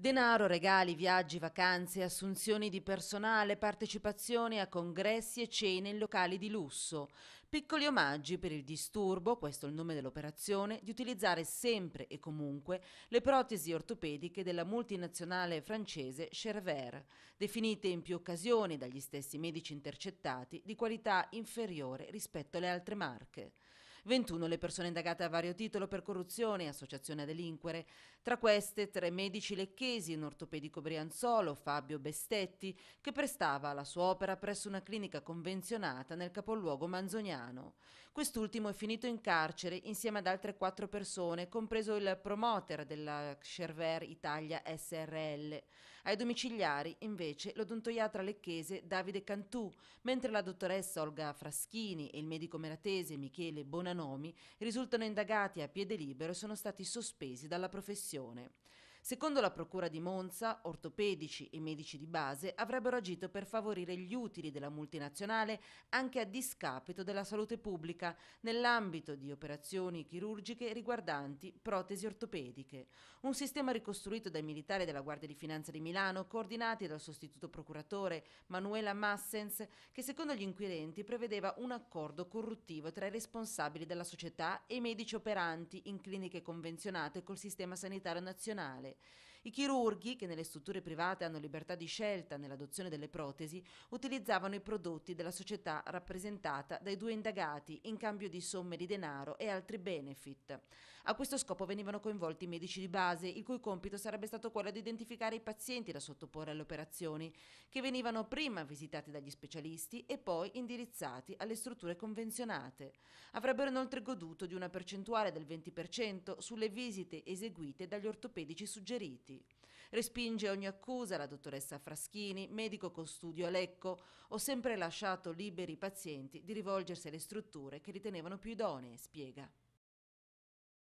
Denaro, regali, viaggi, vacanze, assunzioni di personale, partecipazioni a congressi e cene in locali di lusso. Piccoli omaggi per il disturbo, questo è il nome dell'operazione, di utilizzare sempre e comunque le protesi ortopediche della multinazionale francese Cerver, definite in più occasioni dagli stessi medici intercettati di qualità inferiore rispetto alle altre marche. 21 le persone indagate a vario titolo per corruzione e associazione a delinquere. Tra queste tre medici lecchesi, un ortopedico brianzolo, Fabio Bestetti, che prestava la sua opera presso una clinica convenzionata nel capoluogo manzoniano. Quest'ultimo è finito in carcere insieme ad altre quattro persone, compreso il promoter della Cerver Italia SRL. Ai domiciliari, invece, l'odontoiatra lecchese Davide Cantù, mentre la dottoressa Olga Fraschini e il medico meratese Michele Bonanno nomi risultano indagati a piede libero e sono stati sospesi dalla professione. Secondo la Procura di Monza, ortopedici e medici di base avrebbero agito per favorire gli utili della multinazionale anche a discapito della salute pubblica nell'ambito di operazioni chirurgiche riguardanti protesi ortopediche. Un sistema ricostruito dai militari della Guardia di Finanza di Milano coordinati dal sostituto procuratore Manuela Massens che secondo gli inquirenti prevedeva un accordo corruttivo tra i responsabili della società e i medici operanti in cliniche convenzionate col sistema sanitario nazionale. I chirurghi, che nelle strutture private hanno libertà di scelta nell'adozione delle protesi, utilizzavano i prodotti della società rappresentata dai due indagati in cambio di somme di denaro e altri benefit. A questo scopo venivano coinvolti i medici di base, il cui compito sarebbe stato quello di identificare i pazienti da sottoporre alle operazioni, che venivano prima visitati dagli specialisti e poi indirizzati alle strutture convenzionate. Avrebbero inoltre goduto di una percentuale del 20% sulle visite eseguite dagli ortopedici su suggeriti. Respinge ogni accusa la dottoressa Fraschini, medico con studio a Lecco. Ho sempre lasciato liberi i pazienti di rivolgersi alle strutture che ritenevano più idonee, spiega.